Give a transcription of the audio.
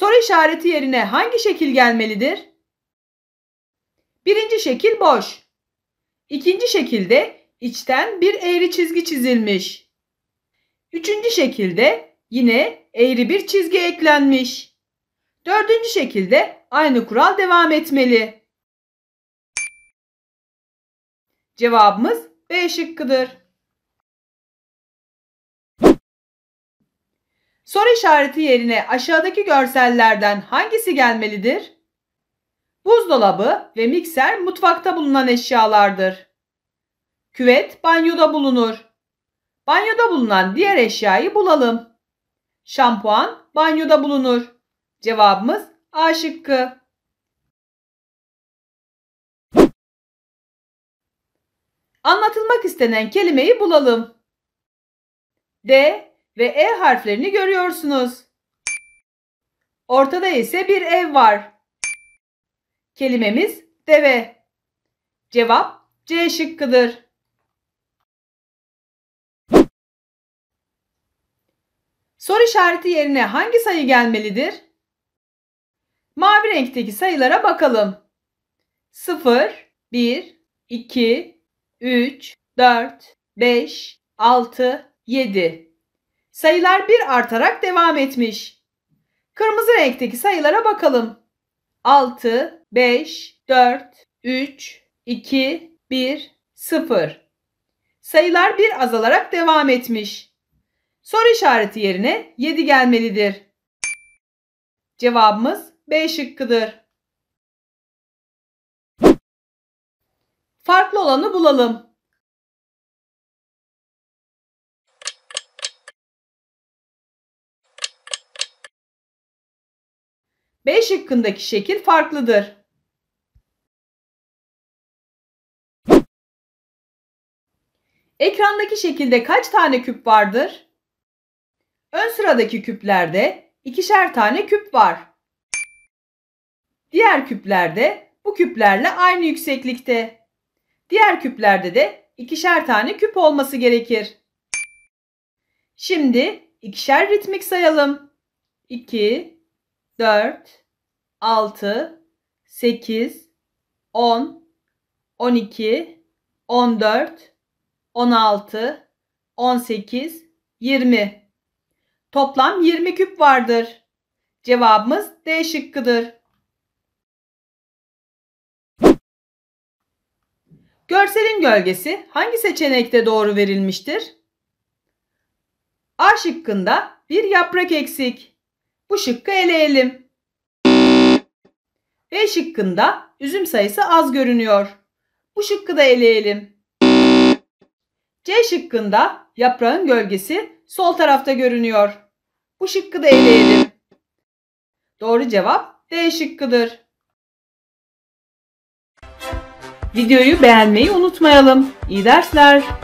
Soru işareti yerine hangi şekil gelmelidir? Birinci şekil boş. İkinci şekilde içten bir eğri çizgi çizilmiş. Üçüncü şekilde yine eğri bir çizgi eklenmiş. Dördüncü şekilde aynı kural devam etmeli. Cevabımız B şıkkıdır. Soru işareti yerine aşağıdaki görsellerden hangisi gelmelidir? Buzdolabı ve mikser mutfakta bulunan eşyalardır. Küvet banyoda bulunur. Banyoda bulunan diğer eşyayı bulalım. Şampuan banyoda bulunur. Cevabımız A şıkkı. Anlatılmak istenen kelimeyi bulalım. D ve E harflerini görüyorsunuz. Ortada ise bir ev var. Kelimemiz deve. Cevap C şıkkıdır. Soru işareti yerine hangi sayı gelmelidir? Mavi renkteki sayılara bakalım. 0, 1, 2, 3, 4, 5, 6, 7. Sayılar bir artarak devam etmiş. Kırmızı renkteki sayılara bakalım. 6, 5, 4, 3, 2, 1, 0. Sayılar bir azalarak devam etmiş. Soru işareti yerine 7 gelmelidir. Cevabımız B şıkkıdır. Farklı olanı bulalım. B şıkkındaki şekil farklıdır. Ekrandaki şekilde kaç tane küp vardır? Ön sıradaki küplerde ikişer tane küp var. Diğer küplerde bu küplerle aynı yükseklikte. Diğer küplerde de ikişer tane küp olması gerekir. Şimdi ikişer ritmik sayalım. 2 4, 6, 8, 10, 12, 14, 16, 18, 20. Toplam 20 küp vardır. Cevabımız D şıkkıdır. Görselin gölgesi hangi seçenekte doğru verilmiştir? A şıkkında bir yaprak eksik. Bu şıkkı eleyelim. B şıkkında üzüm sayısı az görünüyor. Bu şıkkı da eleyelim. C şıkkında yaprağın gölgesi sol tarafta görünüyor. Bu şıkkı da eleyelim. Doğru cevap D şıkkıdır. Videoyu beğenmeyi unutmayalım. İyi dersler.